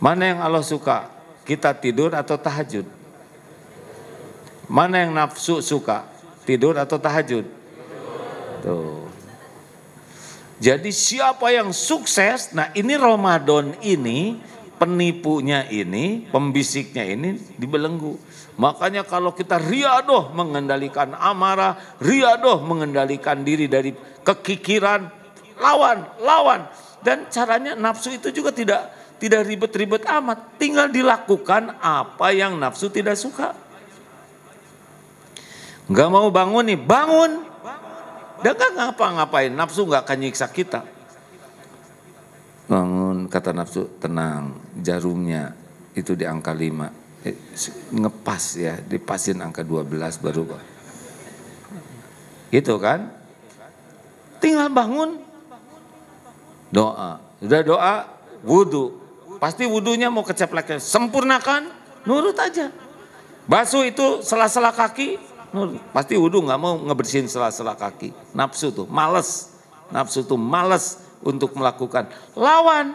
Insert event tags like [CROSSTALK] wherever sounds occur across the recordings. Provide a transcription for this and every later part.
Mana yang Allah suka? Kita tidur atau tahajud? Mana yang nafsu suka? Tidur atau tahajud? Tuh. Jadi siapa yang sukses, nah ini Ramadan ini, penipunya ini, pembisiknya ini dibelenggu. Makanya kalau kita riadoh mengendalikan amarah, riadoh mengendalikan diri dari kekikiran, lawan, lawan. Dan caranya nafsu itu juga tidak tidak ribet-ribet amat, tinggal dilakukan apa yang nafsu tidak suka. Gak mau bangun nih, bangun. Dan gak ngapa-ngapain, nafsu gak akan nyiksa kita. Bangun, kata nafsu, tenang, jarumnya itu di angka 5. Eh, ngepas ya, dipasin angka 12 baru. Gitu kan? Tinggal bangun, doa. Udah doa, wudhu, pasti wudhunya mau keceplak. Sempurnakan, nurut aja. Basuh itu sela-sela kaki, nurut. Pasti wudhu nggak mau ngebersihin sela-sela kaki. Nafsu tuh males, nafsu tuh males untuk melakukan. Lawan,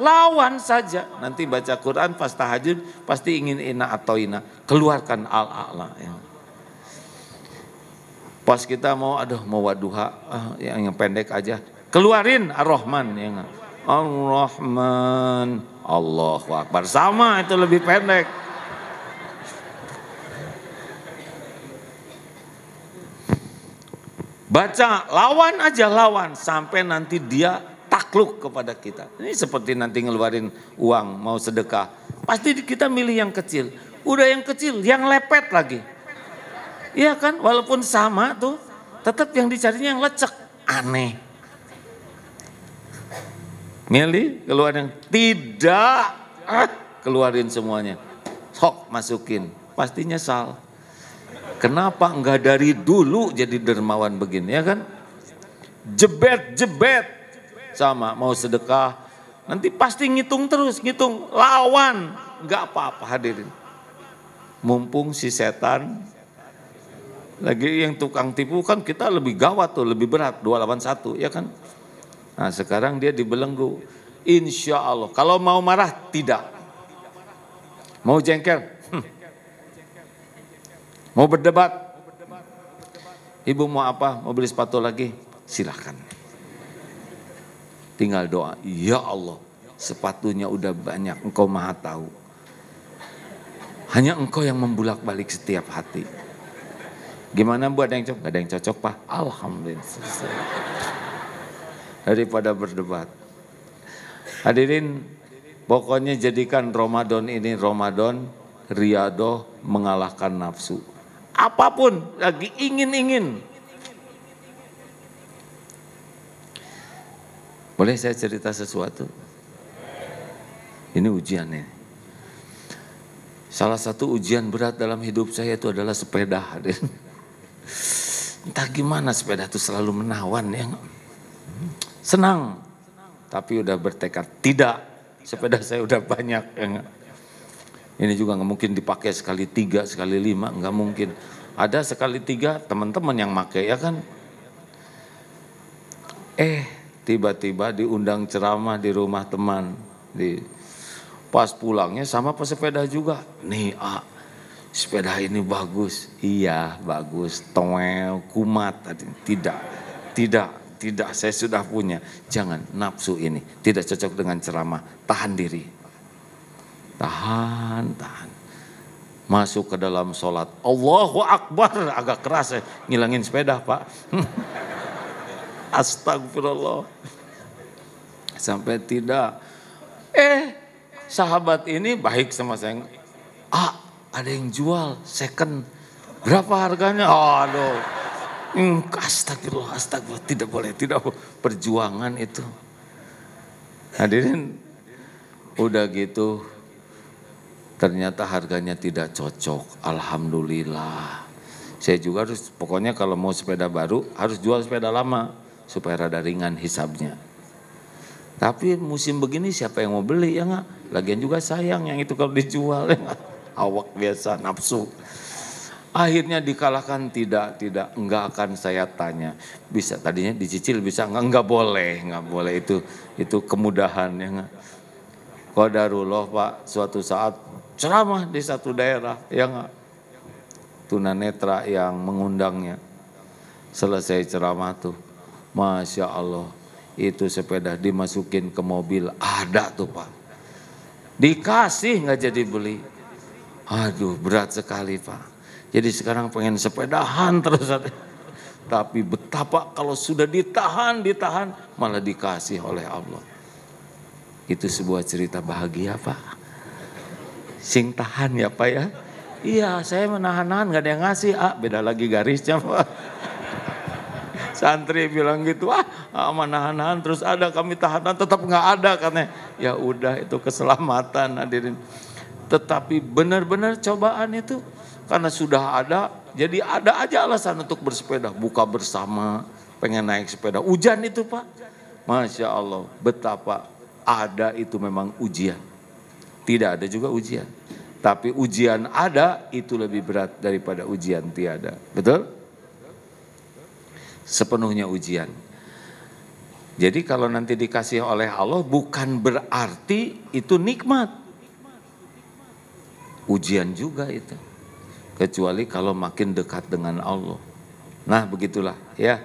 lawan saja. Nanti baca Quran pas tahajud pasti ingin ina atau ina. Keluarkan al-a'la. Ya. Pas kita mau, aduh mau waduha, ah, yang, yang pendek aja. Keluarin ar-Rahman. Ya. Ar-Rahman. Allah Akbar. Sama itu lebih pendek. Baca, lawan aja lawan sampai nanti dia takluk kepada kita. Ini seperti nanti ngeluarin uang mau sedekah. Pasti kita milih yang kecil. Udah yang kecil, yang lepet lagi. Iya kan? Walaupun sama tuh, tetap yang dicarinya yang lecek. Aneh. Mili, keluar yang tidak keluarin semuanya. Sok masukin. Pastinya sal. Kenapa enggak dari dulu jadi dermawan begini ya kan? Jebet-jebet sama mau sedekah nanti pasti ngitung terus ngitung lawan nggak apa-apa hadirin mumpung si setan lagi yang tukang tipu kan kita lebih gawat tuh lebih berat 281 ya kan Nah sekarang dia dibelenggu. Insya Allah. Kalau mau marah, tidak. Mau jengkel? Hmm. Mau berdebat? Ibu mau apa? Mau beli sepatu lagi? Silahkan. Tinggal doa. Ya Allah, sepatunya udah banyak. Engkau maha tahu. Hanya engkau yang membulak balik setiap hati. Gimana buat yang cocok? Gak ada yang cocok, Pak. Alhamdulillah daripada berdebat. Hadirin, pokoknya jadikan Ramadan ini Ramadan riadoh mengalahkan nafsu. Apapun lagi ingin-ingin. Boleh saya cerita sesuatu? Ini ujiannya. Salah satu ujian berat dalam hidup saya itu adalah sepeda. Entah gimana sepeda itu selalu menawan ya senang. Tapi udah bertekad tidak. Sepeda saya udah banyak. Ini juga nggak mungkin dipakai sekali tiga, sekali lima, nggak mungkin. Ada sekali tiga teman-teman yang pakai ya kan. Eh tiba-tiba diundang ceramah di rumah teman. Di pas pulangnya sama pesepeda juga. Nih ah, sepeda ini bagus. Iya bagus. Toel kumat. tadi Tidak, tidak tidak saya sudah punya. Jangan nafsu ini tidak cocok dengan ceramah. Tahan diri. Tahan, tahan. Masuk ke dalam sholat. Allahu Akbar. Agak keras ya. Ngilangin sepeda pak. [LAUGHS] Astagfirullah. Sampai tidak. Eh sahabat ini baik sama saya. Ah ada yang jual second. Berapa harganya? Aduh. Hmm, astagfirullah, astagfirullah. Tidak boleh, tidak perjuangan itu. Hadirin, udah gitu ternyata harganya tidak cocok. Alhamdulillah. Saya juga harus, pokoknya kalau mau sepeda baru harus jual sepeda lama supaya rada ringan hisabnya. Tapi musim begini siapa yang mau beli ya nggak? Lagian juga sayang yang itu kalau dijual ya enggak? Awak biasa nafsu. Akhirnya dikalahkan tidak, tidak, enggak akan saya tanya. Bisa tadinya dicicil bisa enggak, enggak boleh, enggak boleh itu itu kemudahan yang enggak. Qadarullah Pak, suatu saat ceramah di satu daerah yang Tunanetra yang mengundangnya. Selesai ceramah tuh. Masya Allah, itu sepeda dimasukin ke mobil, ada tuh Pak. Dikasih nggak jadi beli. Aduh berat sekali Pak jadi sekarang pengen sepedahan terus. Tapi betapa kalau sudah ditahan, ditahan malah dikasih oleh Allah. Itu sebuah cerita bahagia Pak. Sing tahan ya Pak ya. Iya, saya menahan-nahan gak ada yang ngasih. Ah, beda lagi garisnya, Pak. Santri bilang gitu, ah, ah menahan-nahan terus ada kami tahanan tetap gak ada katanya. Ya udah itu keselamatan hadirin. Tetapi benar-benar cobaan itu karena sudah ada, jadi ada aja alasan untuk bersepeda, buka bersama, pengen naik sepeda. Hujan itu Pak, Masya Allah, betapa ada itu memang ujian. Tidak ada juga ujian. Tapi ujian ada itu lebih berat daripada ujian tiada. Betul? Sepenuhnya ujian. Jadi kalau nanti dikasih oleh Allah bukan berarti itu nikmat ujian juga itu. Kecuali kalau makin dekat dengan Allah. Nah, begitulah ya.